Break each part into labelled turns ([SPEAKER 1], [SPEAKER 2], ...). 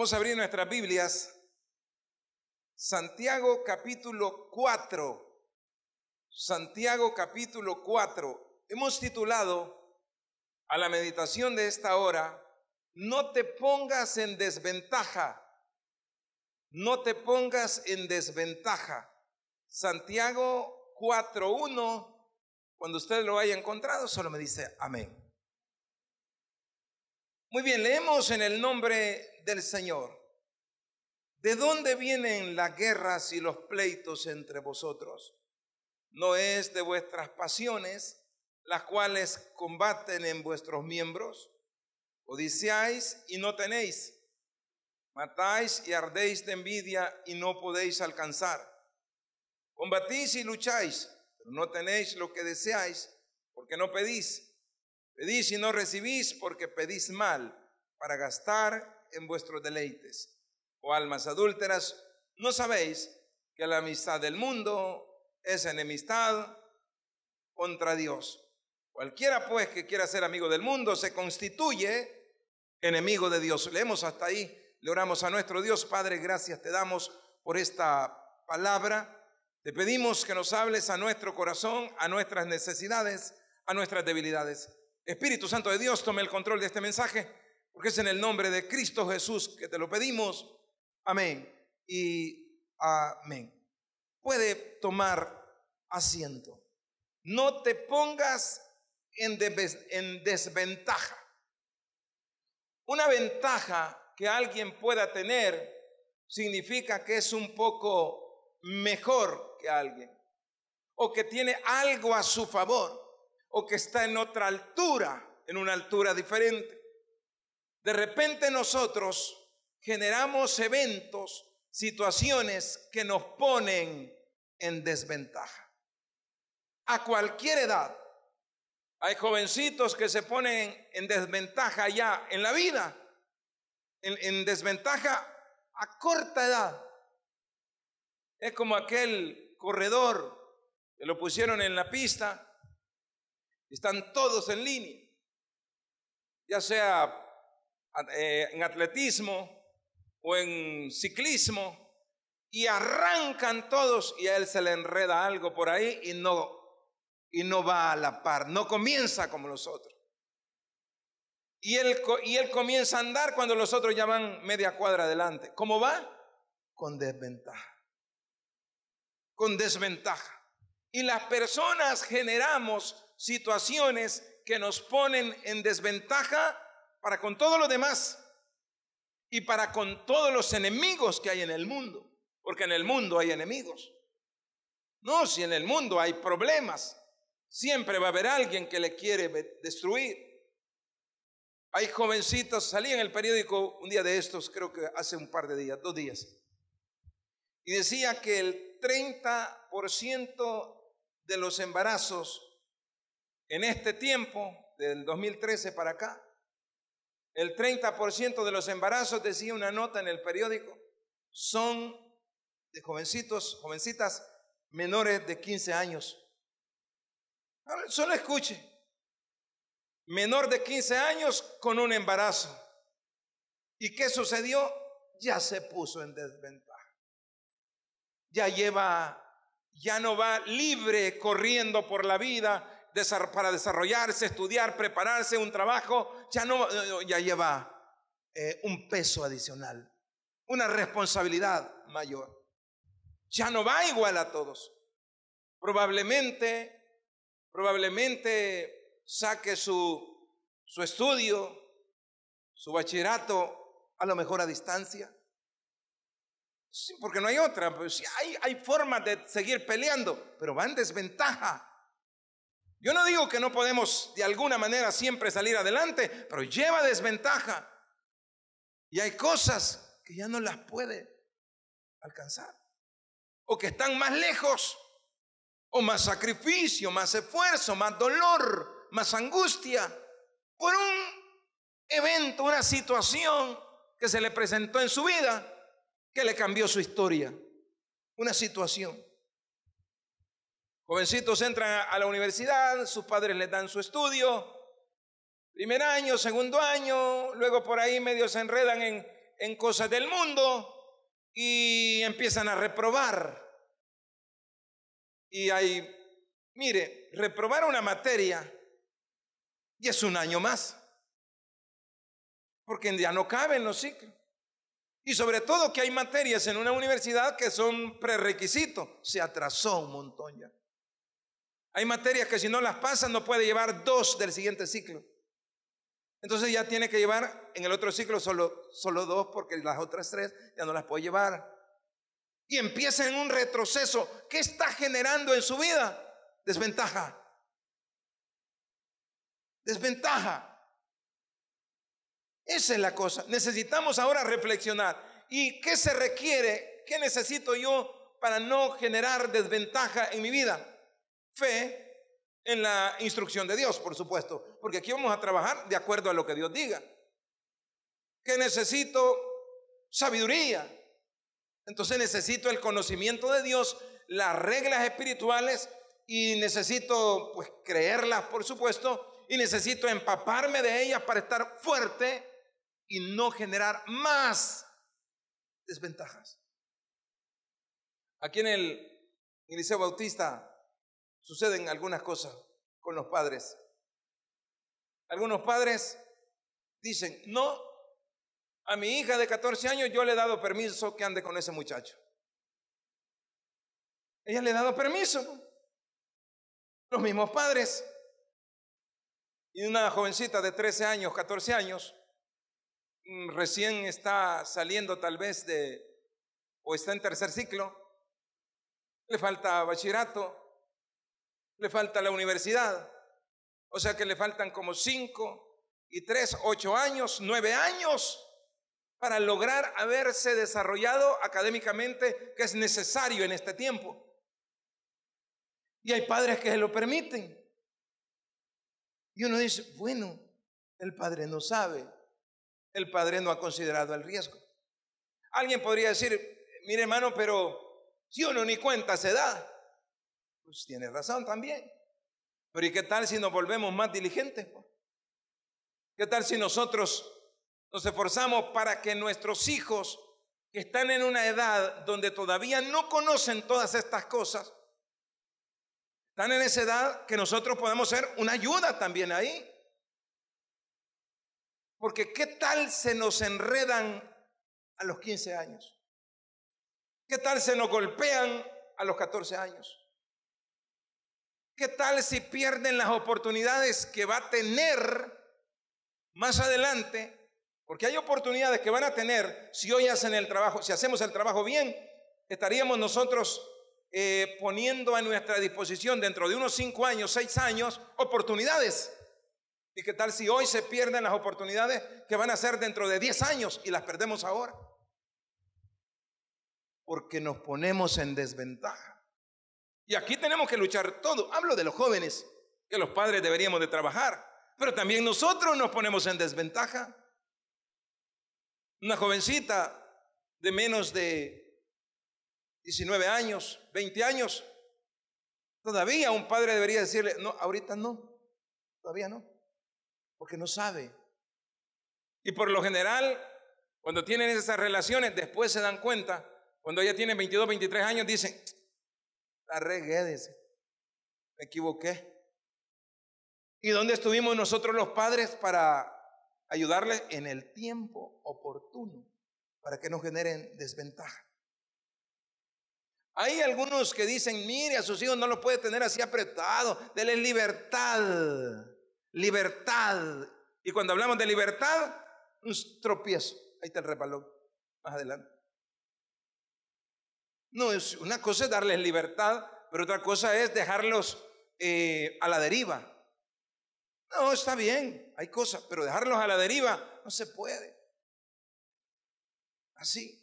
[SPEAKER 1] Vamos a abrir nuestras Biblias. Santiago capítulo 4. Santiago capítulo 4. Hemos titulado a la meditación de esta hora, No te pongas en desventaja. No te pongas en desventaja. Santiago 4.1. Cuando usted lo haya encontrado, solo me dice amén. Muy bien, leemos en el nombre del Señor. ¿De dónde vienen las guerras y los pleitos entre vosotros? ¿No es de vuestras pasiones, las cuales combaten en vuestros miembros? Odiciáis y no tenéis. Matáis y ardéis de envidia y no podéis alcanzar. Combatís y lucháis, pero no tenéis lo que deseáis, porque no pedís. Pedís y no recibís porque pedís mal para gastar en vuestros deleites. O almas adúlteras, ¿no sabéis que la amistad del mundo es enemistad contra Dios? Cualquiera pues que quiera ser amigo del mundo se constituye enemigo de Dios. Leemos hasta ahí, le oramos a nuestro Dios. Padre, gracias te damos por esta palabra. Te pedimos que nos hables a nuestro corazón, a nuestras necesidades, a nuestras debilidades. Espíritu Santo de Dios, tome el control de este mensaje, porque es en el nombre de Cristo Jesús que te lo pedimos. Amén y amén. Puede tomar asiento. No te pongas en, en desventaja. Una ventaja que alguien pueda tener significa que es un poco mejor que alguien o que tiene algo a su favor o que está en otra altura, en una altura diferente. De repente nosotros generamos eventos, situaciones que nos ponen en desventaja. A cualquier edad. Hay jovencitos que se ponen en desventaja ya en la vida, en, desventaja a corta edad. Es como aquel corredor que lo pusieron en la pista están todos en línea, ya sea eh, en atletismo o en ciclismo, y arrancan todos y a él se le enreda algo por ahí y no, y no va a la par, no comienza como los otros. Y él, y él comienza a andar cuando los otros ya van media cuadra adelante. ¿Cómo va? Con desventaja. Con desventaja. Y las personas generamos situaciones que nos ponen en desventaja para con todo lo demás y para con todos los enemigos que hay en el mundo, porque en el mundo hay enemigos. No, si en el mundo hay problemas, siempre va a haber alguien que le quiere destruir. Hay jovencitos salí en el periódico un día de estos, creo que hace un par de días, dos días, y decía que el 30% de los embarazos en este tiempo, del 2013 para acá, el 30% de los embarazos, decía una nota en el periódico, son de jovencitos, jovencitas menores de 15 años. solo escuche, menor de 15 años con un embarazo. ¿Y qué sucedió? Ya se puso en desventaja. Ya lleva, ya no va libre corriendo por la vida para desarrollarse, estudiar, prepararse, un trabajo, ya, no, eh, eh, ya lleva eh, un peso adicional, una responsabilidad mayor. Ya no va igual a todos. Probablemente, probablemente saque su, estudio, su bachillerato, a lo mejor a distancia. porque no hay otra. Pues, hay, hay formas de seguir peleando, pero van en desventaja yo no digo que no podemos de alguna manera siempre salir adelante, pero lleva desventaja. Y hay cosas que ya no las puede alcanzar. O que están más lejos. O más sacrificio, más esfuerzo, más dolor, más angustia. Por un evento, una situación que se le presentó en su vida que le cambió su historia. Una situación. Jovencitos entran a la universidad, sus padres les dan su estudio, primer año, segundo año, luego por ahí medio se enredan en, cosas del mundo y empiezan a reprobar. Y ahí, mire, reprobar una materia y es un año más, porque ya no caben los ciclos. Y sobre todo que hay materias en una universidad que son prerequisitos. Se atrasó un montón ya. Hay materias que si no las pasa no puede llevar dos del siguiente ciclo. Entonces ya tiene que llevar en el otro ciclo solo, solo dos porque las otras tres ya no las puede llevar. Y empieza en un retroceso. ¿Qué está generando en su vida? Desventaja. Desventaja. Esa es la cosa. Necesitamos ahora reflexionar. ¿Y qué se requiere? ¿Qué necesito yo para no generar desventaja en mi vida? fe en la instrucción de Dios, por supuesto, porque aquí vamos a trabajar de acuerdo a lo que Dios diga. Que necesito sabiduría, entonces necesito el conocimiento de Dios, las reglas espirituales y necesito pues creerlas, por supuesto, y necesito empaparme de ellas para estar fuerte y no generar más desventajas. Aquí en el Eliseo Bautista suceden algunas cosas con los padres. Algunos padres dicen, no, a mi hija de 14 años yo le he dado permiso que ande con ese muchacho. Ella le ha dado permiso. Los mismos padres. Y una jovencita de 13 años, 14 años, mm, recién está saliendo tal vez de, o está en tercer ciclo, le falta bachillerato, le falta la universidad. O sea que le faltan como cinco y tres, ocho años, nueve años para lograr haberse desarrollado académicamente, que es necesario en este tiempo. Y hay padres que se lo permiten. Y uno dice, bueno, el padre no sabe, el padre no ha considerado el riesgo. Alguien podría decir, mire hermano, pero si uno ni cuenta se da, pues tiene razón también. Pero ¿y qué tal si nos volvemos más diligentes? ¿Qué tal si nosotros nos esforzamos para que nuestros hijos, que están en una edad donde todavía no conocen todas estas cosas, están en esa edad que nosotros podemos ser una ayuda también ahí? Porque ¿qué tal se nos enredan a los 15 años? ¿Qué tal se nos golpean a los 14 años? ¿Qué tal si pierden las oportunidades que va a tener más adelante? Porque hay oportunidades que van a tener si hoy hacen el trabajo, si hacemos el trabajo bien, estaríamos nosotros eh, poniendo a nuestra disposición dentro de unos cinco años, seis años, oportunidades. ¿Y qué tal si hoy se pierden las oportunidades que van a ser dentro de diez años y las perdemos ahora? Porque nos ponemos en desventaja. Y aquí tenemos que luchar todo. Hablo de los jóvenes, que los padres deberíamos de trabajar, pero también nosotros nos ponemos en desventaja. Una jovencita de menos de 19 años, 20 años, todavía un padre debería decirle, no, ahorita no, todavía no, porque no sabe. Y por lo general, cuando tienen esas relaciones, después se dan cuenta, cuando ella tiene 22, 23 años, dicen, la regué, Me equivoqué. ¿Y dónde estuvimos nosotros los padres para ayudarle? en el tiempo oportuno para que no generen desventaja? Hay algunos que dicen, mire, a sus hijos no los puede tener así apretado, denle libertad, libertad. Y cuando hablamos de libertad, un tropiezo. Ahí está el repalón, más adelante. No, una cosa es darles libertad, pero otra cosa es dejarlos eh, a la deriva. No, está bien, hay cosas, pero dejarlos a la deriva no se puede. Así.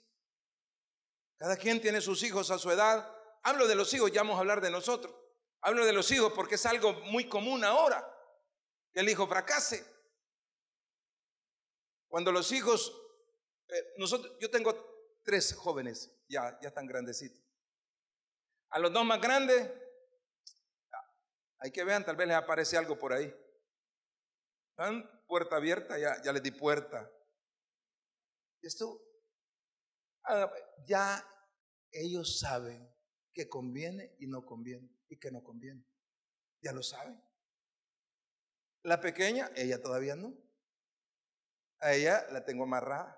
[SPEAKER 1] Cada quien tiene sus hijos a su edad. Hablo de los hijos, ya vamos a hablar de nosotros. Hablo de los hijos porque es algo muy común ahora, que el hijo fracase. Cuando los hijos, eh, nosotros, yo tengo tres jóvenes, ya, ya están grandecitos. A los dos más grandes, hay que ver, tal vez les aparece algo por ahí. Están puerta abierta, ya, ya les di puerta. Esto, ah, ya ellos saben que conviene y no conviene, y que no conviene. Ya lo saben. La pequeña, ella todavía no. A ella la tengo amarrada.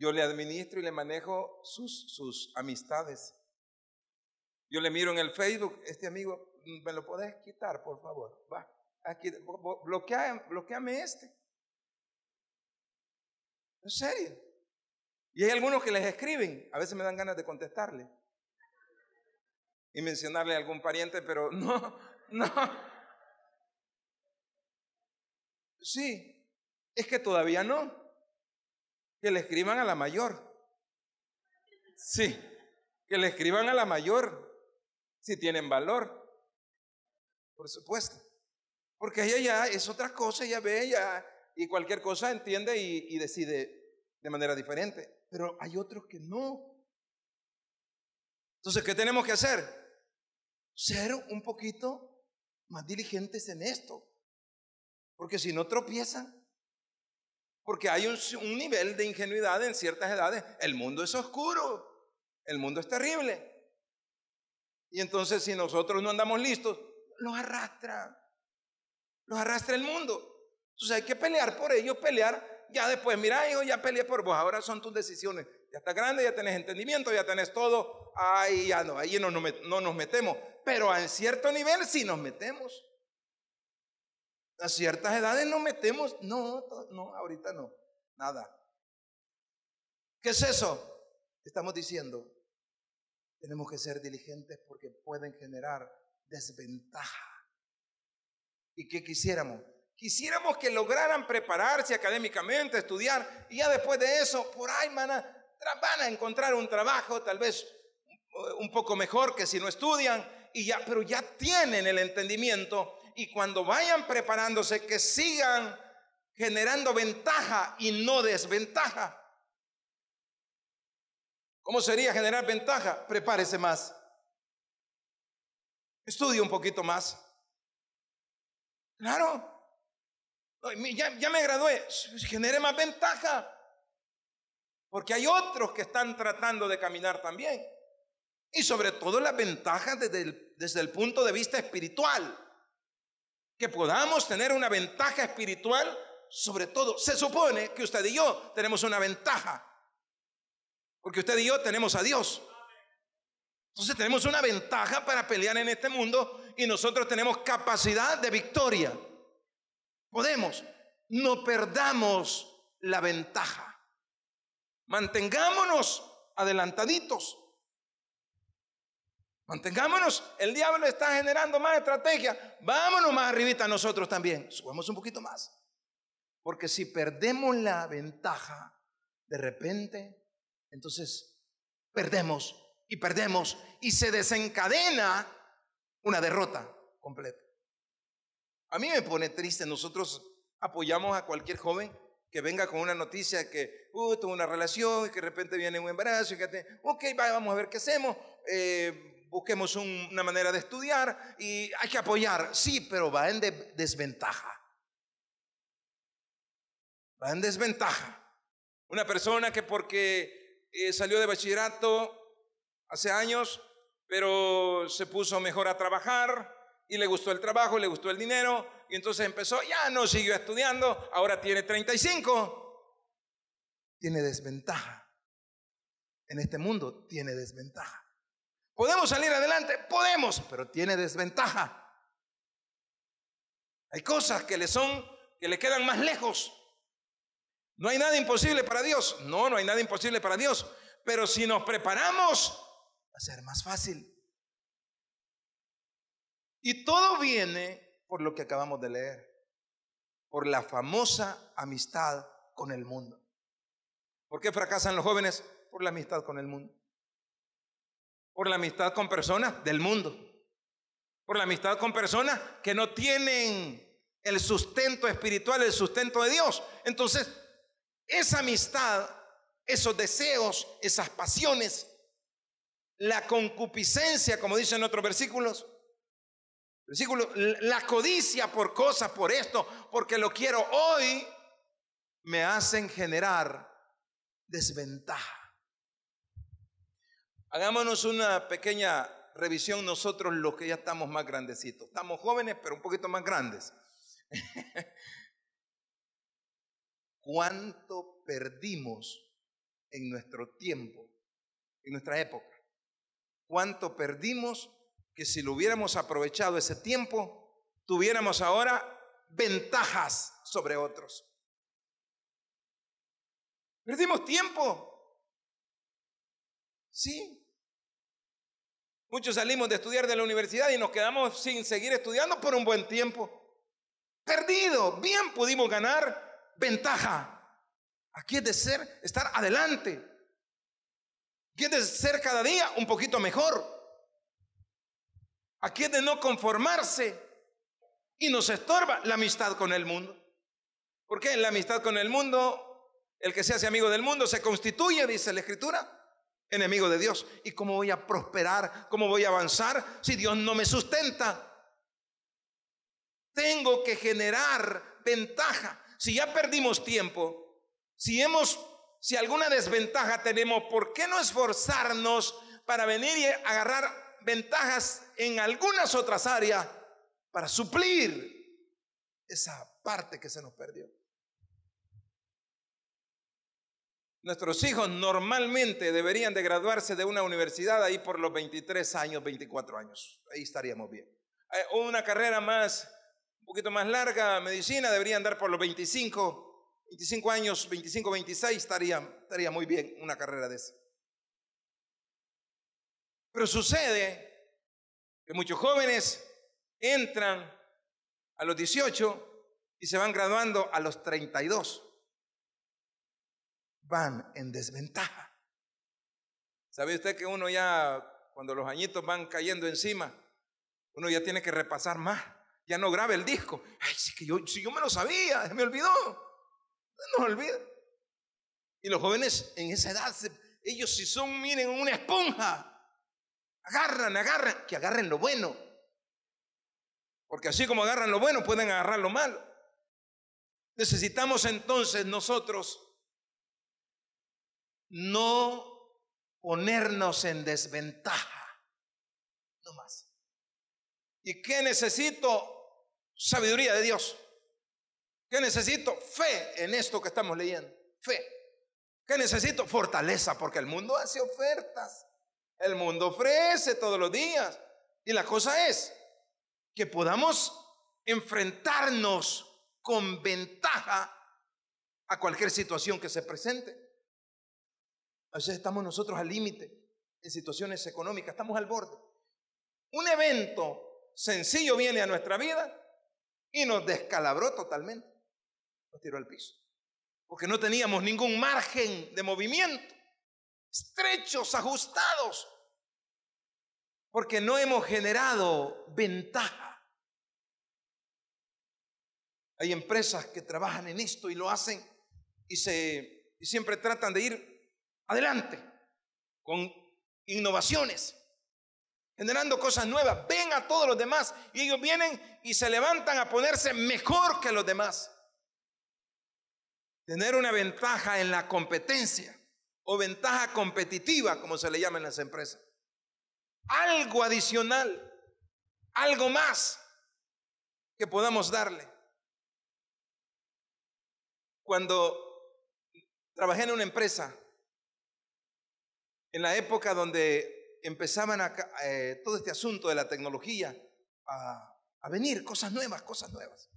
[SPEAKER 1] Yo le administro y le manejo sus, sus amistades. Yo le miro en el Facebook, este amigo, mm, ¿me lo podés quitar, por favor? Va, aquí, bloquea, bloqueame este. En serio. Y hay algunos que les escriben, a veces me dan ganas de contestarle y mencionarle a algún pariente, pero no, no. Sí, es que todavía no que le escriban a la mayor. Sí, que le escriban a la mayor, si tienen valor. Por supuesto. Porque ella ya es otra cosa, ya ve, ya y cualquier cosa entiende y, y decide de manera diferente. Pero hay otros que no. Entonces, ¿qué tenemos que hacer? Ser un poquito más diligentes en esto. Porque si no tropiezan, porque hay un, nivel de ingenuidad en ciertas edades. El mundo es oscuro, el mundo es terrible. Y entonces si nosotros no andamos listos, los arrastra, los arrastra el mundo. Entonces hay que pelear por ellos, pelear. Ya después, mira, hijo, ya peleé por vos, ahora son tus decisiones. Ya estás grande, ya tenés entendimiento, ya tenés todo. Ay, ya no, ahí no nos metemos. Pero a cierto nivel sí nos metemos a ciertas edades no metemos, no, no, ahorita no, nada. ¿Qué es eso? Estamos diciendo, tenemos que ser diligentes porque pueden generar desventaja. ¿Y qué quisiéramos? Quisiéramos que lograran prepararse académicamente, estudiar, y ya después de eso, por ahí, van a encontrar un trabajo tal vez eh, un poco mejor que si no estudian, y ya, pero ya tienen el entendimiento y cuando vayan preparándose que sigan generando ventaja y no desventaja. ¿Cómo sería generar ventaja? Prepárese más. Estudie un poquito más. Claro. Ya, me gradué. Genere más ventaja. Porque hay otros que están tratando de caminar también. Y sobre todo las ventajas desde el, desde el punto de vista espiritual que podamos tener una ventaja espiritual sobre todo. Se supone que usted y yo tenemos una ventaja, porque usted y yo tenemos a Dios. Entonces tenemos una ventaja para pelear en este mundo y nosotros tenemos capacidad de victoria. Podemos, no perdamos la ventaja. Mantengámonos adelantaditos. Mantengámonos, el diablo está generando más estrategia. Vámonos más arribita nosotros también. Subamos un poquito más. Porque si perdemos la ventaja, de repente, entonces perdemos y perdemos y se desencadena una derrota completa. A mí me pone triste, nosotros apoyamos a cualquier joven que venga con una noticia que, uh, tuvo una relación y que de repente viene un embarazo y que, ok, vamos a ver qué hacemos, eh, busquemos una manera de estudiar y hay que apoyar. Sí, pero va en desventaja. Va en desventaja. Una persona que porque eh, salió de bachillerato hace años, pero se puso mejor a trabajar y le gustó el trabajo, le gustó el dinero, y entonces empezó, ya no siguió estudiando, ahora tiene 35. Tiene desventaja. En este mundo tiene desventaja. ¿Podemos salir adelante? Podemos, pero tiene desventaja. Hay cosas que le son, que le quedan más lejos. No hay nada imposible para Dios. No, no hay nada imposible para Dios. Pero si nos preparamos, va a ser más fácil. Y todo viene por lo que acabamos de leer, por la famosa amistad con el mundo. ¿Por qué fracasan los jóvenes? Por la amistad con el mundo por la amistad con personas del mundo, por la amistad con personas que no tienen el sustento espiritual, el sustento de Dios. Entonces, esa amistad, esos deseos, esas pasiones, la concupiscencia, como dicen otros versículos, versículo, la codicia por cosas, por esto, porque lo quiero hoy, me hacen generar desventaja. Hagámonos una pequeña revisión nosotros los que ya estamos más grandecitos. Estamos jóvenes, pero un poquito más grandes. ¿Cuánto perdimos en nuestro tiempo, en nuestra época? ¿Cuánto perdimos que si lo hubiéramos aprovechado ese tiempo, tuviéramos ahora ventajas sobre otros? Perdimos tiempo. Sí, Muchos salimos de estudiar de la universidad y nos quedamos sin seguir estudiando por un buen tiempo. Perdido, bien pudimos ganar ventaja. Aquí es de ser, estar adelante. Aquí es de ser cada día un poquito mejor. Aquí es de no conformarse. Y nos estorba la amistad con el mundo. Porque en la amistad con el mundo, el que se hace amigo del mundo se constituye, dice la Escritura, enemigo de Dios. ¿Y cómo voy a prosperar? ¿Cómo voy a avanzar si Dios no me sustenta? Tengo que generar ventaja. Si ya perdimos tiempo, si hemos, si alguna desventaja tenemos, ¿por qué no esforzarnos para venir y agarrar ventajas en algunas otras áreas para suplir esa parte que se nos perdió? Nuestros hijos normalmente deberían de graduarse de una universidad ahí por los 23 años, 24 años. Ahí estaríamos bien. Eh, una carrera más, un poquito más larga, medicina, deberían dar por los 25, 25 años, 25, 26, estaría, estaría muy bien una carrera de esa. Pero sucede que muchos jóvenes entran a los 18 y se van graduando a los 32 van en desventaja. ¿Sabe usted que uno ya, cuando los añitos van cayendo encima, uno ya tiene que repasar más? Ya no graba el disco. Ay, si, que yo, si yo me lo sabía, me olvidó. No nos olvida. Y los jóvenes en esa edad, ellos si son, miren, una esponja. Agarran, agarran, que agarren lo bueno. Porque así como agarran lo bueno, pueden agarrar lo malo. Necesitamos entonces nosotros no ponernos en desventaja, no más. ¿Y qué necesito? Sabiduría de Dios. ¿Qué necesito? Fe en esto que estamos leyendo. Fe. ¿Qué necesito? Fortaleza, porque el mundo hace ofertas. El mundo ofrece todos los días. Y la cosa es que podamos enfrentarnos con ventaja a cualquier situación que se presente. Entonces estamos nosotros al límite en situaciones económicas, estamos al borde. Un evento sencillo viene a nuestra vida y nos descalabró totalmente. Nos tiró al piso. Porque no teníamos ningún margen de movimiento. Estrechos, ajustados. Porque no hemos generado ventaja. Hay empresas que trabajan en esto y lo hacen y, se, y siempre tratan de ir adelante con innovaciones, generando cosas nuevas. Ven a todos los demás y ellos vienen y se levantan a ponerse mejor que los demás. Tener una ventaja en la competencia o ventaja competitiva, como se le llama en las empresas. Algo adicional, algo más que podamos darle. Cuando trabajé en una empresa en la época donde empezaban eh, todo este asunto de la tecnología a, a venir, cosas nuevas, cosas nuevas.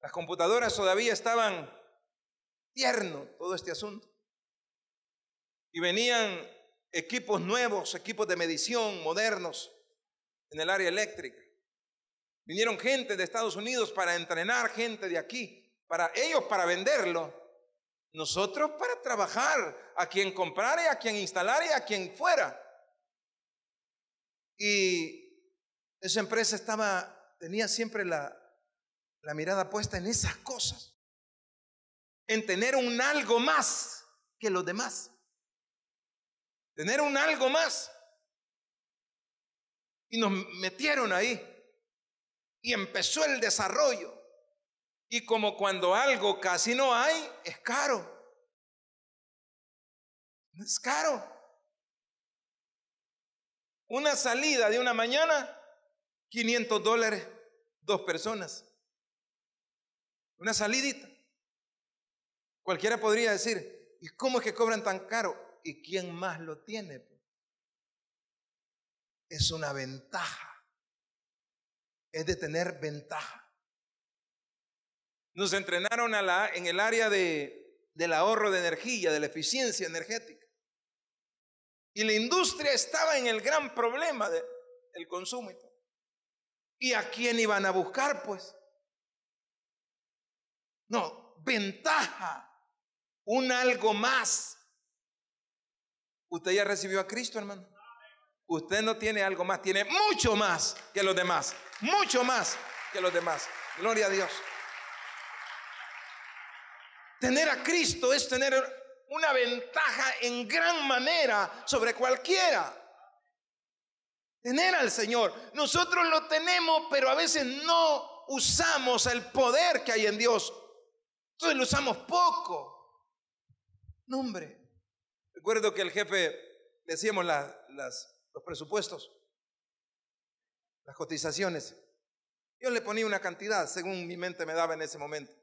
[SPEAKER 1] Las computadoras todavía estaban tierno todo este asunto. Y venían equipos nuevos, equipos de medición modernos en el área eléctrica. Vinieron gente de Estados Unidos para entrenar gente de aquí, para ellos para venderlo nosotros para trabajar, a quien comprar y a quien instalar y a quien fuera. Y esa empresa estaba, tenía siempre la, la mirada puesta en esas cosas, en tener un algo más que los demás, tener un algo más. Y nos metieron ahí y empezó el desarrollo. Y como cuando algo casi no hay, es caro. Es caro. Una salida de una mañana, 500 dólares, dos personas. Una salidita. Cualquiera podría decir, ¿y cómo es que cobran tan caro? ¿Y quién más lo tiene? Es una ventaja. Es de tener ventaja. Nos entrenaron a la, en el área de, del ahorro de energía, de la eficiencia energética. Y la industria estaba en el gran problema del consumo. ¿Y a quién iban a buscar, pues? No, ventaja, un algo más. Usted ya recibió a Cristo, hermano. Usted no tiene algo más, tiene mucho más que los demás. Mucho más que los demás. Gloria a Dios. Tener a Cristo es tener una ventaja en gran manera sobre cualquiera. Tener al Señor. Nosotros lo tenemos, pero a veces no usamos el poder que hay en Dios. Entonces lo usamos poco. No, hombre. Recuerdo que el jefe, decíamos los presupuestos, las cotizaciones. Yo le ponía una cantidad según mi mente me daba en ese momento.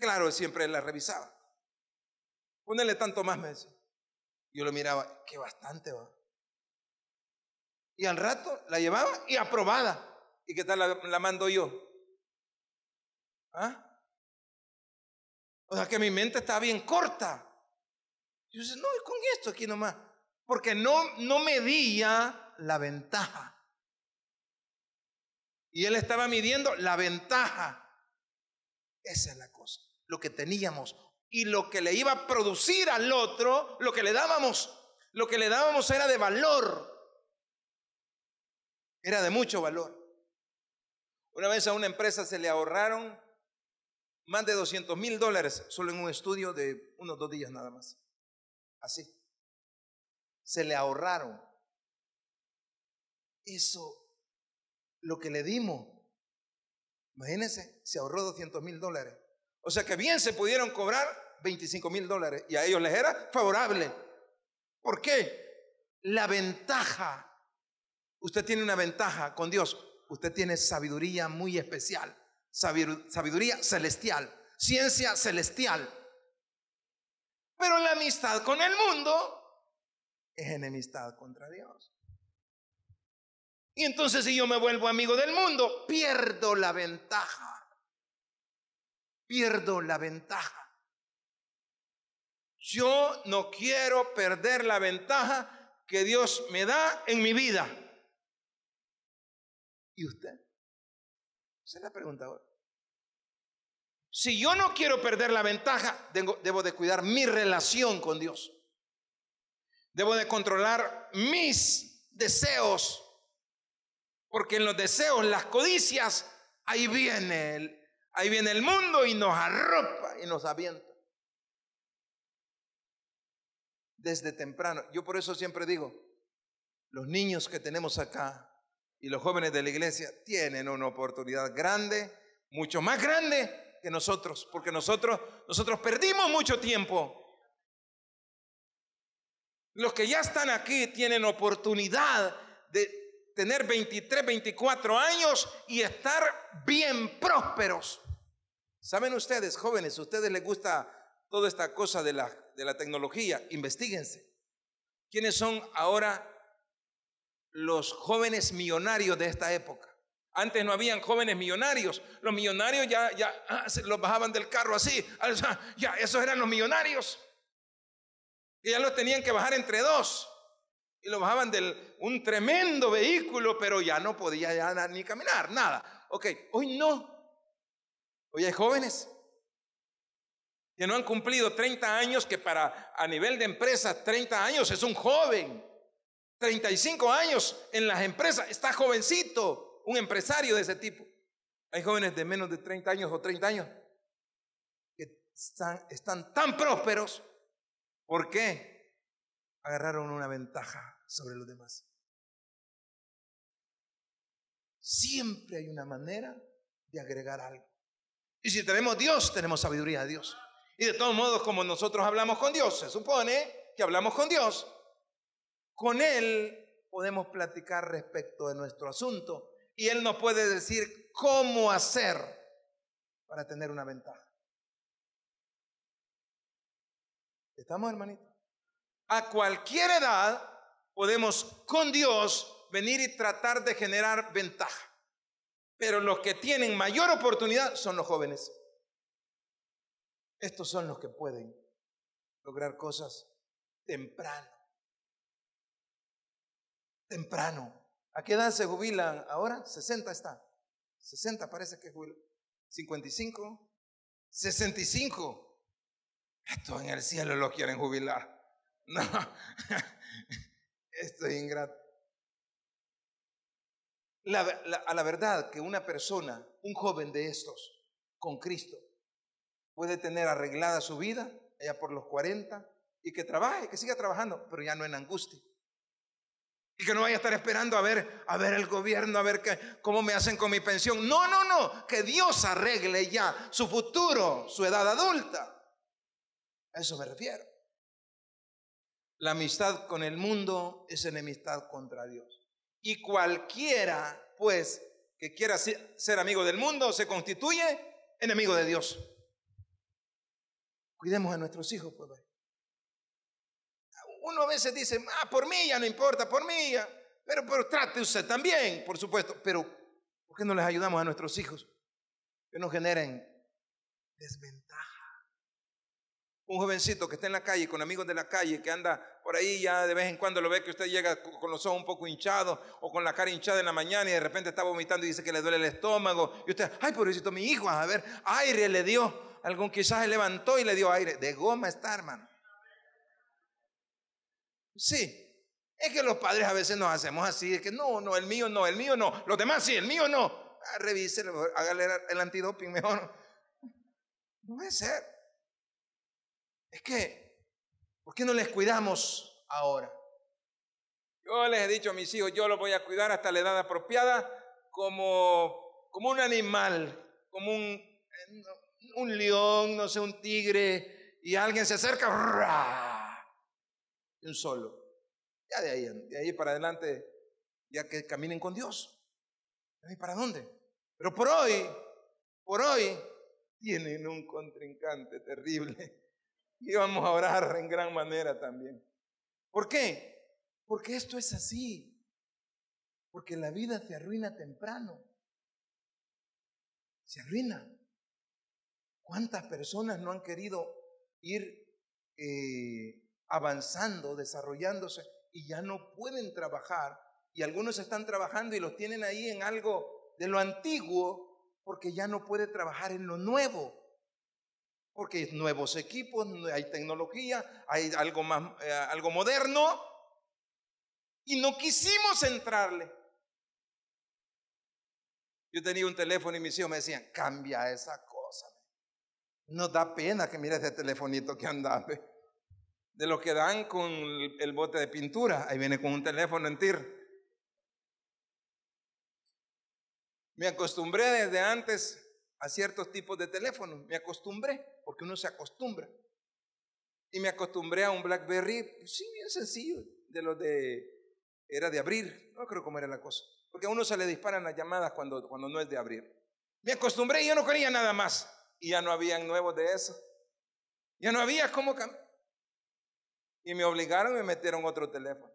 [SPEAKER 1] Claro, siempre la revisaba. Ponele tanto más, me decía. Yo lo miraba, que bastante va. Y al rato la llevaba y aprobada. ¿Y qué tal la, mando yo? ¿Ah? O sea que mi mente estaba bien corta. Yo decía, no, con esto aquí nomás. Porque no, no medía la ventaja. Y él estaba midiendo la ventaja. Esa es la cosa, lo que teníamos y lo que le iba a producir al otro, lo que le dábamos, lo que le dábamos era de valor, era de mucho valor. Una vez a una empresa se le ahorraron más de 200 mil dólares solo en un estudio de unos dos días nada más. Así. Se le ahorraron. Eso, lo que le dimos, Imagínense, se ahorró 200 mil dólares. O sea que bien se pudieron cobrar 25 mil dólares y a ellos les era favorable. ¿Por qué? La ventaja. Usted tiene una ventaja con Dios. Usted tiene sabiduría muy especial, sabiduría celestial, ciencia celestial. Pero la amistad con el mundo es enemistad contra Dios. Y entonces si yo me vuelvo amigo del mundo, pierdo la ventaja. Pierdo la ventaja. Yo no quiero perder la ventaja que Dios me da en mi vida. ¿Y usted? Se la pregunta ahora. Si yo no quiero perder la ventaja, debo, debo de cuidar mi relación con Dios. Debo de controlar mis deseos porque en los deseos, las codicias, ahí viene el, ahí viene el mundo y nos arropa y nos avienta. Desde temprano. Yo por eso siempre digo, los niños que tenemos acá y los jóvenes de la iglesia tienen una oportunidad grande, mucho más grande que nosotros, porque nosotros, nosotros perdimos mucho tiempo. Los que ya están aquí tienen oportunidad de tener 23, 24 años y estar bien prósperos. ¿Saben ustedes, jóvenes, ustedes les gusta toda esta cosa de la, tecnología? Investíguense. ¿Quiénes son ahora los jóvenes millonarios de esta época? Antes no habían jóvenes millonarios. Los millonarios ya, ya ah, los bajaban del carro así. Ya, esos eran los millonarios. Y ya los tenían que bajar entre dos. Y lo bajaban de un tremendo vehículo, pero ya no podía ya ni caminar, nada. Ok, hoy no. Hoy hay jóvenes que no han cumplido 30 años, que para a nivel de empresa 30 años es un joven. 35 años en las empresas, está jovencito, un empresario de ese tipo. Hay jóvenes de menos de 30 años o 30 años que están, están tan prósperos. ¿Por qué? Agarraron una ventaja sobre los demás. Siempre hay una manera de agregar algo. Y si tenemos Dios, tenemos sabiduría de Dios. Y de todos modos, como nosotros hablamos con Dios, se supone que hablamos con Dios, con Él podemos platicar respecto de nuestro asunto y Él nos puede decir cómo hacer para tener una ventaja. ¿Estamos, hermanito? A cualquier edad podemos con Dios venir y tratar de generar ventaja. Pero los que tienen mayor oportunidad son los jóvenes. Estos son los que pueden lograr cosas temprano. Temprano. ¿A qué edad se jubilan ahora? 60 está. 60 parece que jubilan. 55. 65. Esto en el cielo lo quieren jubilar. No. Estoy ingrato. a la verdad que una persona, un joven de estos, con Cristo, puede tener arreglada su vida, allá por los 40, y que trabaje, que siga trabajando, pero ya no en angustia. Y que no vaya a estar esperando a ver, a ver el gobierno, a ver qué, cómo me hacen con mi pensión. No, no, no, que Dios arregle ya su futuro, su edad adulta. A eso me refiero. La amistad con el mundo es enemistad contra Dios. Y cualquiera, pues, que quiera ser amigo del mundo, se constituye enemigo de Dios. Cuidemos a nuestros hijos, pues. Uno a veces dice, ah, por mí ya no importa, por mí ya. Pero, pero trate usted también, por supuesto. Pero, ¿por qué no les ayudamos a nuestros hijos? Que no generen desventaja. Un jovencito que está en la calle, con amigos de la calle, que anda por ahí, ya de vez en cuando lo ve que usted llega con los ojos un poco hinchados o con la cara hinchada en la mañana y de repente está vomitando y dice que le duele el estómago. Y usted, ay, pobrecito, mi hijo, a ver, aire le dio. Algún quizás se levantó y le dio aire. De goma está, hermano. Sí, es que los padres a veces nos hacemos así, es que no, no, el mío no, el mío no, los demás sí, el mío no. Ah, revise, hágale el antidoping mejor. No puede ser. Es que, ¿por qué no les cuidamos ahora? Yo les he dicho a mis hijos, yo los voy a cuidar hasta la edad apropiada como, como un animal, como un, eh, un león, no sé, un tigre, y alguien se acerca, y un solo. Ya de ahí, de ahí para adelante, ya que caminen con Dios. ¿Y para dónde? Pero por hoy, por hoy, tienen un contrincante terrible y vamos a orar en gran manera también. ¿Por qué? Porque esto es así. Porque la vida se arruina temprano. Se arruina. ¿Cuántas personas no han querido ir eh, avanzando, desarrollándose y ya no pueden trabajar? Y algunos están trabajando y los tienen ahí en algo de lo antiguo porque ya no puede trabajar en lo nuevo porque hay nuevos equipos, hay tecnología, hay algo, más, eh, algo moderno, y no quisimos entrarle. Yo tenía un teléfono y mis hijos me decían, cambia esa cosa. no da pena que mire ese telefonito que anda. De lo que dan con el bote de pintura. Ahí viene con un teléfono en tir. Me acostumbré desde antes a ciertos tipos de teléfonos. Me acostumbré, porque uno se acostumbra. Y me acostumbré a un BlackBerry, pues sí, bien sencillo, de los de, era de abrir, no creo cómo era la cosa. Porque a uno se le disparan las llamadas cuando, cuando no es de abrir. Me acostumbré y yo no quería nada más. Y ya no habían nuevos de eso. Ya no había cómo cambiar. Y me obligaron y me metieron otro teléfono.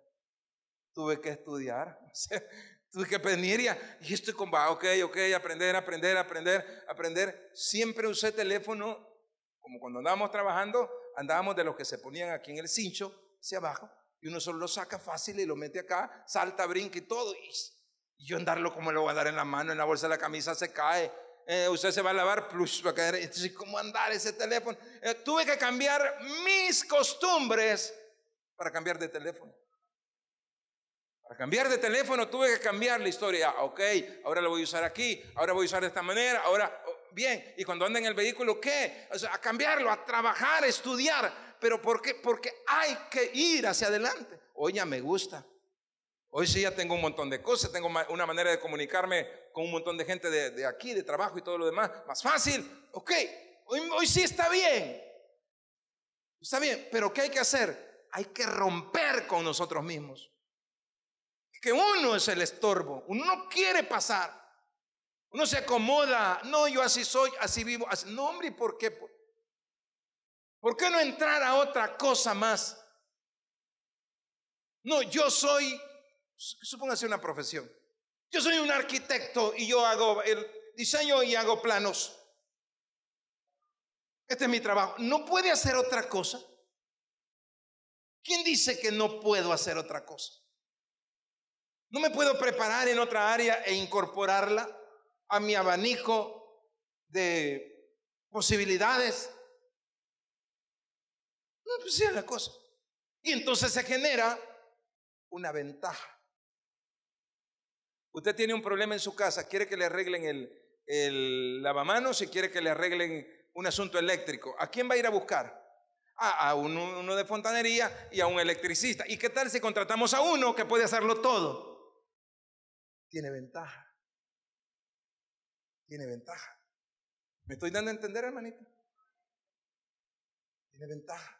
[SPEAKER 1] Tuve que estudiar. Tuve que aprendería, y estoy con va, ah, ok, ok, aprender, aprender, aprender, aprender. Siempre usé teléfono, como cuando andábamos trabajando, andábamos de los que se ponían aquí en el cincho, hacia abajo, y uno solo lo saca fácil y lo mete acá, salta, brinca y todo. Y yo andarlo como lo voy a dar en la mano, en la bolsa de la camisa se cae. Eh, usted se va a lavar, plus va a caer. Entonces, ¿cómo andar ese teléfono? Eh, tuve que cambiar mis costumbres para cambiar de teléfono. A cambiar de teléfono tuve que cambiar la historia. ok, ahora lo voy a usar aquí, ahora voy a usar de esta manera, ahora, oh, bien. Y cuando anda en el vehículo, ¿qué? a cambiarlo, a trabajar, a estudiar. ¿Pero por qué? Porque hay que ir hacia adelante. Hoy ya me gusta. Hoy sí ya tengo un montón de cosas, tengo una manera de comunicarme con un montón de gente de, aquí, de trabajo y todo lo demás. Más fácil. Ok, hoy sí está bien. Está bien, pero ¿qué hay que hacer? Hay que romper con nosotros mismos que uno es el estorbo, uno no quiere pasar, uno se acomoda, no, yo así soy, así vivo, así. no hombre, ¿y por qué? ¿Por qué no entrar a otra cosa más? No, yo soy, supóngase una profesión, yo soy un arquitecto y yo hago el diseño y hago planos. Este es mi trabajo. ¿No puede hacer otra cosa? ¿Quién dice que no puedo hacer otra cosa? No me puedo preparar en otra área e incorporarla a mi abanico de posibilidades. No, es pues la cosa. Y entonces se genera una ventaja. Usted tiene un problema en su casa, quiere que le arreglen el, lavamanos y quiere que le arreglen un asunto eléctrico. ¿A quién va a ir a buscar? a, uno de fontanería y a un electricista. ¿Y qué tal si contratamos a uno que puede hacerlo todo? tiene ventaja. Tiene ventaja. ¿Me estoy dando a entender, hermanito? Tiene ventaja.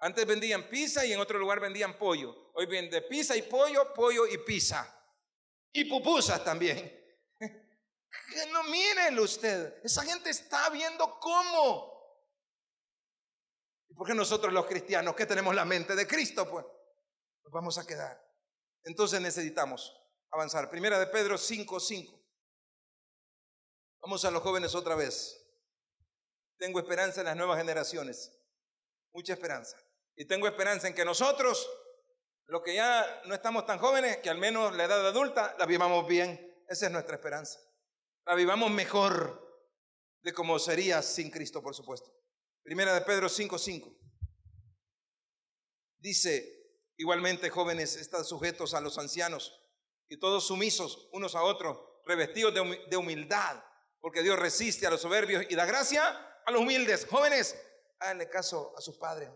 [SPEAKER 1] Antes vendían pizza y en otro lugar vendían pollo. Hoy vende pizza y pollo, pollo y pizza. Y pupusas también. Que no mírenlo usted. Esa gente está viendo cómo. ¿Y por qué nosotros los cristianos que tenemos la mente de Cristo, pues, nos vamos a quedar? Entonces necesitamos avanzar. Primera de Pedro 5.5. Vamos a los jóvenes otra vez. Tengo esperanza en las nuevas generaciones. Mucha esperanza. Y tengo esperanza en que nosotros, los que ya no estamos tan jóvenes, que al menos la edad adulta, la vivamos bien. Esa es nuestra esperanza. La vivamos mejor de como sería sin Cristo, por supuesto. Primera de Pedro 5:5. Dice, Igualmente, jóvenes están sujetos a los ancianos y todos sumisos unos a otros, revestidos de humildad, porque Dios resiste a los soberbios y da gracia a los humildes. Jóvenes, háganle caso a sus padres.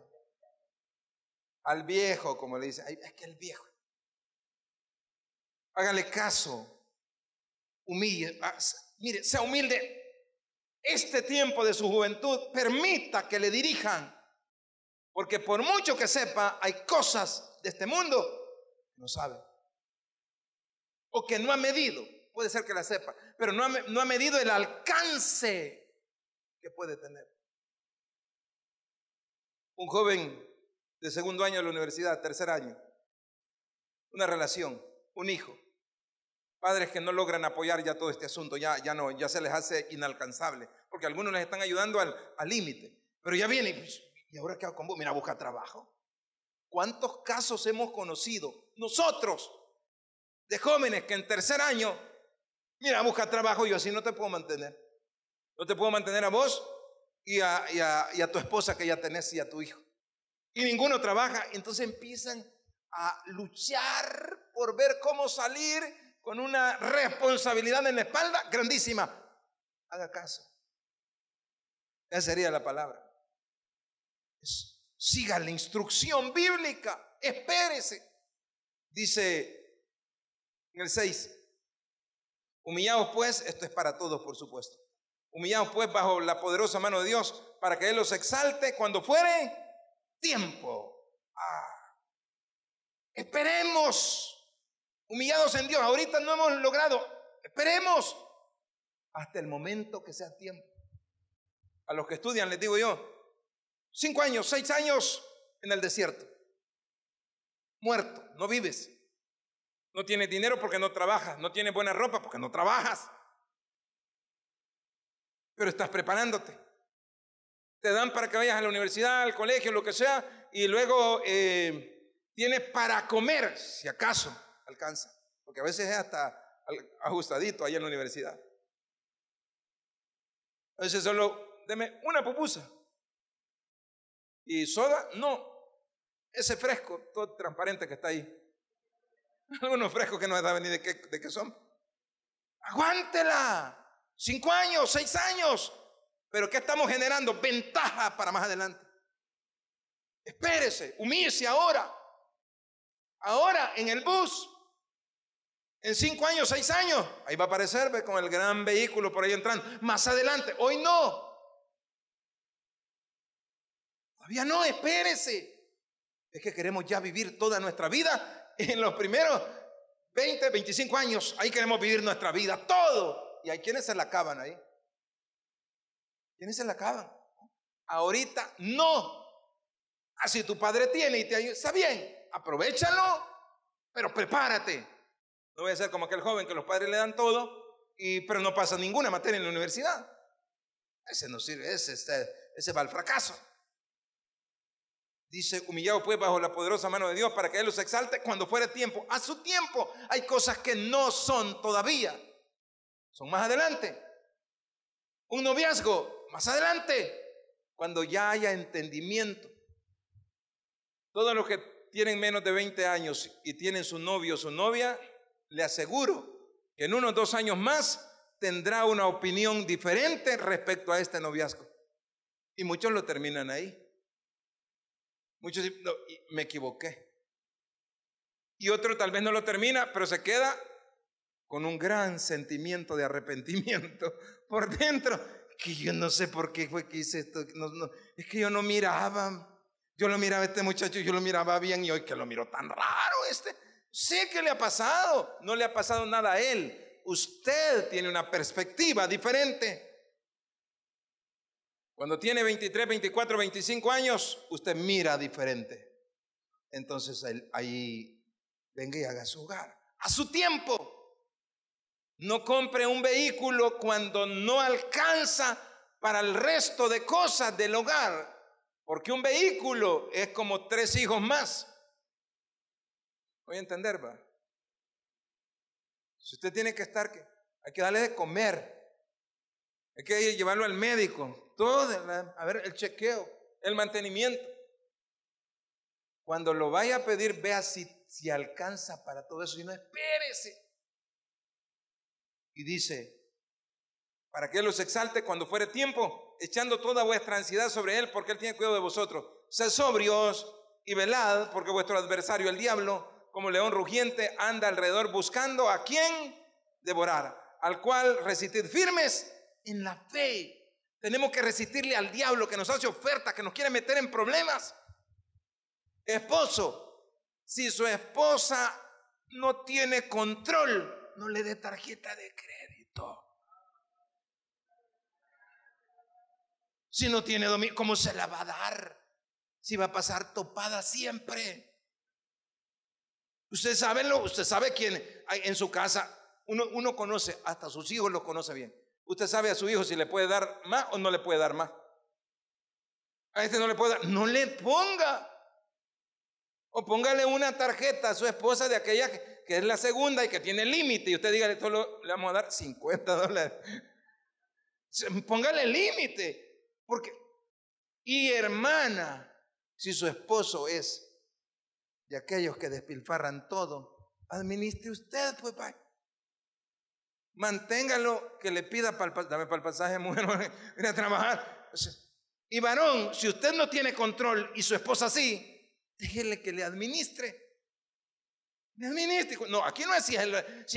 [SPEAKER 1] Al viejo, como le dicen, es que el viejo. Háganle caso. Humille, ah, mire, sea humilde. Este tiempo de su juventud permita que le dirijan porque por mucho que sepa, hay cosas de este mundo que no sabe. O que no ha medido. Puede ser que la sepa, pero no ha, medido el alcance que puede tener. Un joven de segundo año de la universidad, tercer año, una relación, un hijo, padres que no logran apoyar ya todo este asunto, ya, ya no, ya se les hace inalcanzable, porque algunos les están ayudando al límite, pero ya viene, pues, ¿Y ahora qué hago con vos? Mira, busca trabajo. ¿Cuántos casos hemos conocido nosotros de jóvenes que en tercer año, mira, busca trabajo, yo así no te puedo mantener. No te puedo mantener a vos y a, y a tu esposa que ya tenés y a tu hijo. Y ninguno trabaja, entonces empiezan a luchar por ver cómo salir con una responsabilidad en la espalda grandísima. Haga caso. Esa sería la palabra. Siga la instrucción bíblica, espérese. Dice en el 6, humillados pues, esto es para todos por supuesto, humillados pues bajo la poderosa mano de Dios para que Él los exalte cuando fuere tiempo. Ah. Esperemos, humillados en Dios, ahorita no hemos logrado, esperemos hasta el momento que sea tiempo. A los que estudian les digo yo, cinco años, seis años en el desierto. Muerto, no vives. No tienes dinero porque no trabajas. No tienes buena ropa porque no trabajas. Pero estás preparándote. Te dan para que vayas a la universidad, al colegio, lo que sea, y luego eh, tienes para comer, si acaso alcanza. Porque a veces es hasta ajustadito ahí en la universidad. A veces solo, deme una pupusa y soda, no. Ese fresco, todo transparente que está ahí. Algunos frescos que no saben ni de qué, de qué son. Aguántela. Cinco años, seis años. Pero ¿qué estamos generando? Ventaja para más adelante. Espérese, humíese ahora. Ahora en el bus. En cinco años, seis años. Ahí va a aparecer ¿ve? con el gran vehículo por ahí entrando. Más adelante. Hoy no. Ya no, espérese. Es que queremos ya vivir toda nuestra vida en los primeros 20, 25 años. Ahí queremos vivir nuestra vida, todo. Y hay quienes se la acaban ahí. ¿Quiénes se la acaban? Ahorita no. Así ah, tu padre tiene y te ayuda. Está bien, aprovechalo, pero prepárate. No voy a ser como aquel joven que los padres le dan todo, y, pero no pasa ninguna materia en la universidad. Ese no sirve, ese, ese va al fracaso. Dice, humillado pues bajo la poderosa mano de Dios para que Él los exalte cuando fuere tiempo. A su tiempo hay cosas que no son todavía. Son más adelante. Un noviazgo, más adelante, cuando ya haya entendimiento. Todos los que tienen menos de 20 años y tienen su novio o su novia, le aseguro que en unos dos años más tendrá una opinión diferente respecto a este noviazgo. Y muchos lo terminan ahí. Muchos me equivoqué. Y otro tal vez no lo termina, pero se queda con un gran sentimiento de arrepentimiento por dentro. Que yo no sé por qué fue que hice esto. es que yo no miraba. Yo lo miraba a este muchacho, yo lo miraba bien y hoy que lo miro tan raro este. Sé que le ha pasado. No le ha pasado nada a él. Usted tiene una perspectiva diferente. Cuando tiene 23, 24, 25 años, usted mira diferente. Entonces ahí venga y haga su hogar. A su tiempo. No compre un vehículo cuando no alcanza para el resto de cosas del hogar. Porque un vehículo es como tres hijos más. Voy a entender, va. Si usted tiene que estar, hay que darle de comer. Hay que llevarlo al médico todo, a ver, el chequeo, el mantenimiento. Cuando lo vaya a pedir, vea si, si alcanza para todo eso y no espérese. Y dice, para que Él los exalte cuando fuere tiempo, echando toda vuestra ansiedad sobre él, porque él tiene cuidado de vosotros. Sed sobrios y velad, porque vuestro adversario, el diablo, como león rugiente, anda alrededor buscando a quien devorar, al cual resistid firmes en la fe tenemos que resistirle al diablo que nos hace ofertas, que nos quiere meter en problemas. Esposo, si su esposa no tiene control, no le dé tarjeta de crédito. Si no tiene dominio, ¿cómo se la va a dar? Si va a pasar topada siempre. Usted sabe, lo, usted sabe quién hay en su casa. Uno, uno conoce, hasta sus hijos lo conoce bien. Usted sabe a su hijo si le puede dar más o no le puede dar más. A este no le puede dar, no le ponga. O póngale una tarjeta a su esposa de aquella que, es la segunda y que tiene límite. Y usted dígale, solo le vamos a dar 50 dólares. Póngale límite. Porque, y hermana, si su esposo es de aquellos que despilfarran todo, administre usted, pues Manténgalo que le pida para el, dame para el pasaje, mujer, ir a trabajar. Y varón, si usted no tiene control y su esposa sí, déjele que le administre. Le administre. No, aquí no es si es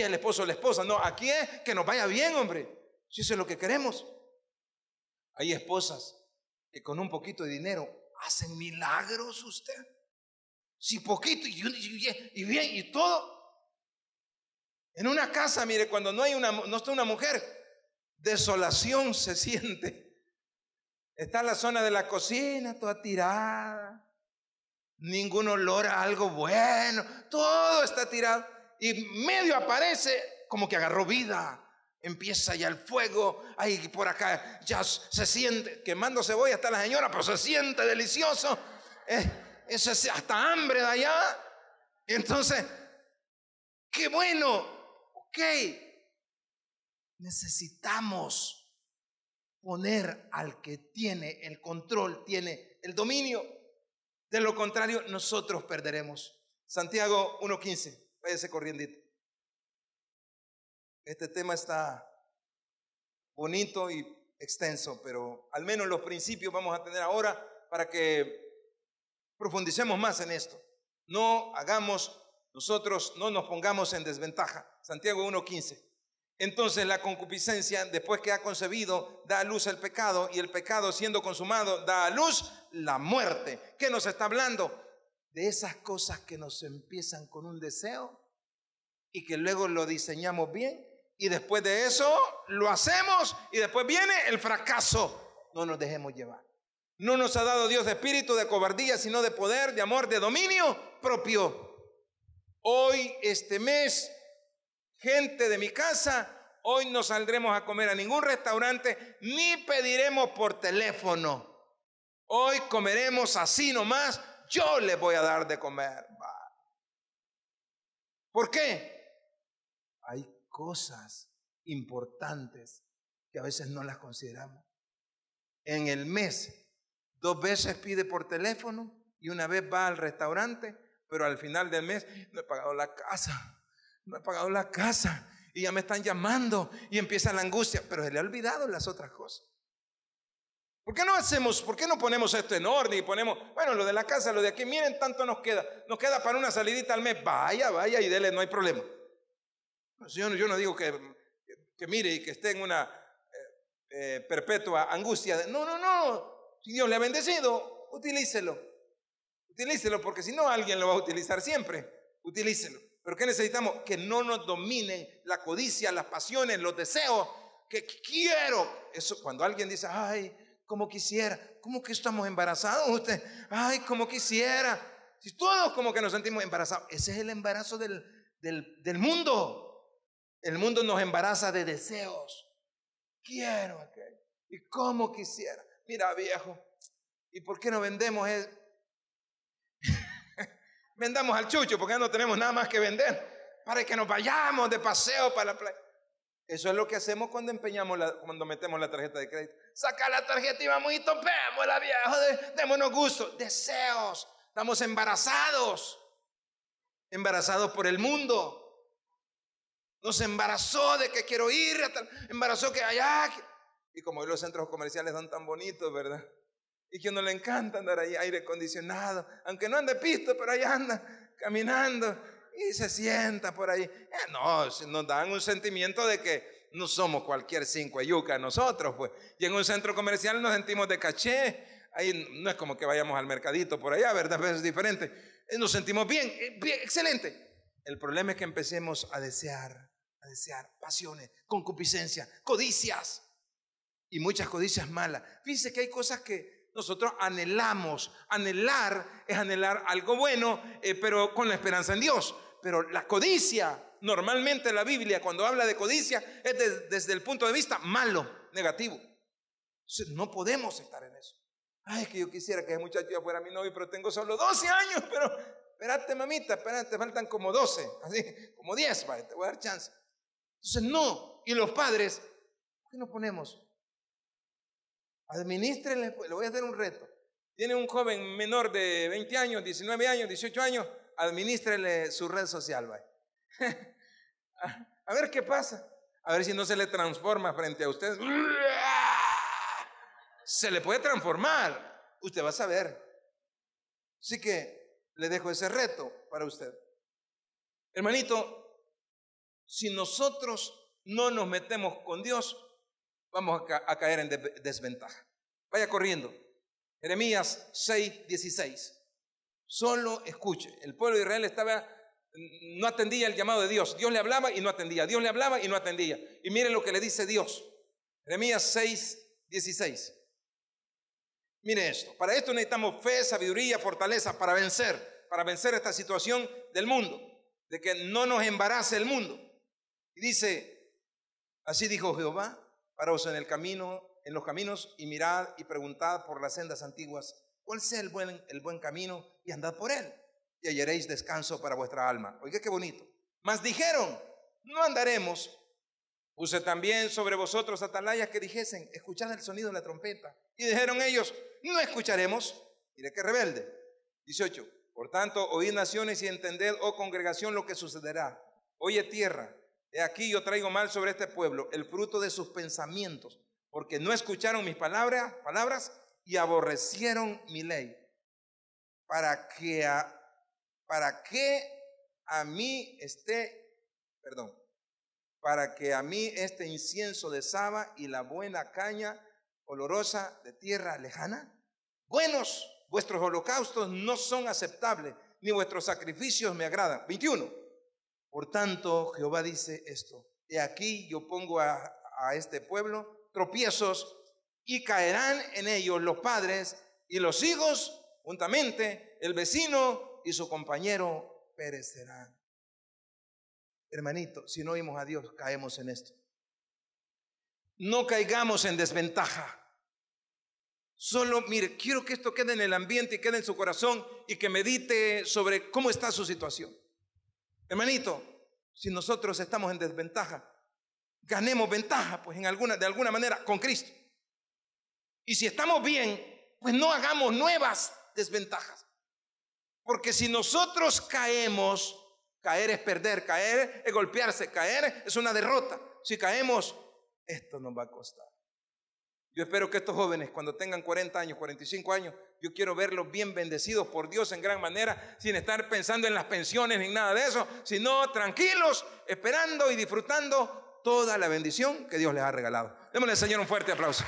[SPEAKER 1] el, esposo o la esposa, no, aquí es que nos vaya bien, hombre. Si eso es lo que queremos. Hay esposas que con un poquito de dinero hacen milagros usted. Si poquito y, y bien y todo, en una casa, mire, cuando no, hay una, no está una mujer, desolación se siente. Está la zona de la cocina toda tirada, ningún olor a algo bueno, todo está tirado. Y medio aparece como que agarró vida. Empieza ya el fuego, ahí por acá ya se siente, quemando cebolla está la señora, pero se siente delicioso. Eh, es hasta hambre de allá. Entonces, qué bueno Qué necesitamos poner al que tiene el control, tiene el dominio. De lo contrario, nosotros perderemos. Santiago 1.15, váyase corriendo. Este tema está bonito y extenso, pero al menos los principios vamos a tener ahora para que profundicemos más en esto. No hagamos nosotros no nos pongamos en desventaja. Santiago 1.15. Entonces la concupiscencia, después que ha concebido, da a luz el pecado y el pecado siendo consumado, da a luz la muerte. ¿Qué nos está hablando? De esas cosas que nos empiezan con un deseo y que luego lo diseñamos bien y después de eso lo hacemos y después viene el fracaso. No nos dejemos llevar. No nos ha dado Dios de espíritu de cobardía, sino de poder, de amor, de dominio propio hoy, este mes, gente de mi casa, hoy no saldremos a comer a ningún restaurante ni pediremos por teléfono. Hoy comeremos así nomás, yo les voy a dar de comer. ¿Por qué? Hay cosas importantes que a veces no las consideramos. En el mes, dos veces pide por teléfono y una vez va al restaurante pero al final del mes no he pagado la casa, no he pagado la casa y ya me están llamando y empieza la angustia, pero se le ha olvidado las otras cosas. ¿Por qué no hacemos, por qué no ponemos esto en orden y ponemos, bueno, lo de la casa, lo de aquí, miren tanto nos queda, nos queda para una salidita al mes, vaya, vaya y dele, no hay problema. Yo, yo no digo que, que, mire y que esté en una eh, eh, perpetua angustia, no, no, no, si Dios le ha bendecido, utilícelo. Utilícelo porque si no alguien lo va a utilizar siempre. Utilícelo. Pero ¿qué necesitamos? Que no nos dominen la codicia, las pasiones, los deseos. Que quiero. Eso cuando alguien dice, ay, como quisiera. ¿Cómo que estamos embarazados usted? Ay, como quisiera. Si todos como que nos sentimos embarazados. Ese es el embarazo del, del, mundo. El mundo nos embaraza de deseos. Quiero aquello. Y como quisiera. Mira, viejo. ¿Y por qué nos vendemos? eso? vendamos al chucho porque ya no tenemos nada más que vender, para que nos vayamos de paseo para la playa. Eso es lo que hacemos cuando empeñamos, la, cuando metemos la tarjeta de crédito. Saca la tarjeta y vamos y topemos la vieja, démonos gusto, deseos, estamos embarazados, embarazados por el mundo. Nos embarazó de que quiero ir, embarazó que allá. Y como hoy los centros comerciales son tan bonitos, ¿verdad? y que no le encanta andar ahí aire acondicionado, aunque no ande pisto, pero ahí anda caminando y se sienta por ahí. Eh, no, nos dan un sentimiento de que no somos cualquier cinco yuca nosotros, pues. Y en un centro comercial nos sentimos de caché. Ahí no es como que vayamos al mercadito por allá, ¿verdad? es diferente. Eh, nos sentimos eh, bien, excelente. El problema es que empecemos a desear, a desear pasiones, concupiscencia, codicias. Y muchas codicias malas. Fíjense que hay cosas que nosotros anhelamos. Anhelar es anhelar algo bueno, eh, pero con la esperanza en Dios. Pero la codicia, normalmente la Biblia cuando habla de codicia es desde el punto de vista malo, negativo. Entonces, no podemos estar en eso. Ay, que yo quisiera que ese muchacho ya fuera mi novio, pero tengo solo 12 años, pero espérate, mamita, espérate, faltan como 12, así, como 10, vale, te voy a dar chance. Entonces, no. Y los padres, ¿por qué no ponemos Adminístrenle, le voy a hacer un reto. Tiene un joven menor de 20 años, 19 años, 18 años, administrele su red social, a ver qué pasa. A ver si no se le transforma frente a usted Se le puede transformar. Usted va a saber. Así que le dejo ese reto para usted. Hermanito, si nosotros no nos metemos con Dios, vamos a, caer en desventaja. Vaya corriendo. Jeremías 6, 16. Solo escuche. El pueblo de Israel estaba, mm, no atendía el llamado de Dios. Dios le hablaba y no atendía. Dios le hablaba y no atendía. Y mire lo que le dice Dios. Jeremías 6, 16. Mire esto. Para esto necesitamos fe, sabiduría, fortaleza para vencer, para vencer esta situación del mundo, de que no nos embarace el mundo. Y dice, así dijo Jehová, Paraos en el camino, en los caminos, y mirad y preguntad por las sendas antiguas cuál sea el buen, el buen camino, y andad por él, y hallaréis descanso para vuestra alma. Oiga, qué bonito. Mas dijeron, no andaremos. Puse también sobre vosotros atalayas que dijesen, escuchad el sonido de la trompeta. Y dijeron ellos, no escucharemos. diré qué rebelde. 18. Por tanto, oíd naciones y entended, oh congregación, lo que sucederá. Oye tierra, He aquí yo traigo mal sobre este pueblo el fruto de sus pensamientos, porque no escucharon mis palabras, palabras y aborrecieron mi ley. Para que, a, para a mí esté, perdón, para que a mí este incienso de Saba y la buena caña olorosa de tierra lejana? Buenos, vuestros holocaustos no son aceptables, ni vuestros sacrificios me agradan. 21. Por tanto, Jehová dice esto, he aquí yo pongo a, a este pueblo tropiezos y caerán en ellos los padres y los hijos juntamente, el vecino y su compañero perecerán. Hermanito, si no oímos a Dios, caemos en esto. No caigamos en desventaja. Solo, mire, quiero que esto quede en el ambiente y quede en su corazón y que medite sobre cómo está su situación. Hermanito, si nosotros estamos en desventaja, ganemos ventaja, pues en alguna, de alguna manera, con Cristo. Y si estamos bien, pues no hagamos nuevas desventajas. Porque si nosotros caemos, caer es perder, caer es golpearse, caer es una derrota. Si caemos, esto nos va a costar. Yo espero que estos jóvenes, cuando tengan 40 años, 45 años, yo quiero verlos bien bendecidos por Dios en gran manera, sin estar pensando en las pensiones ni nada de eso, sino tranquilos, esperando y disfrutando toda la bendición que Dios les ha regalado. Démosle al Señor un fuerte aplauso.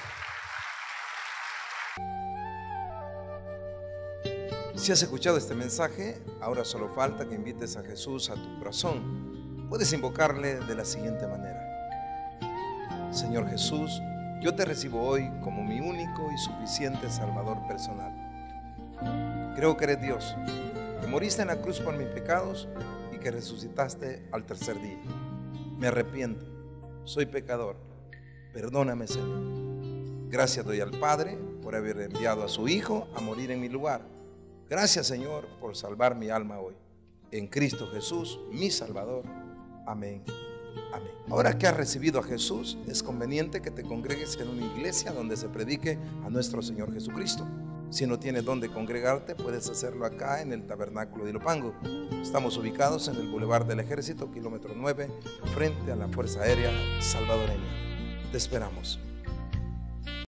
[SPEAKER 1] Si has escuchado este mensaje, ahora solo falta que invites a Jesús a tu corazón. Puedes invocarle de la siguiente manera. Señor Jesús, yo te recibo hoy como mi único y suficiente Salvador personal. Creo que eres Dios, que moriste en la cruz por mis pecados y que resucitaste al tercer día. Me arrepiento, soy pecador. Perdóname, Señor. Gracias doy al Padre por haber enviado a su Hijo a morir en mi lugar. Gracias, Señor, por salvar mi alma hoy. En Cristo Jesús, mi Salvador. Amén. Amén. Ahora que has recibido a Jesús, es conveniente que te congregues en una iglesia donde se predique a nuestro Señor Jesucristo. Si no tienes dónde congregarte, puedes hacerlo acá en el Tabernáculo de Ilopango. Estamos ubicados en el Boulevard del Ejército, kilómetro 9, frente a la Fuerza Aérea Salvadoreña. Te esperamos.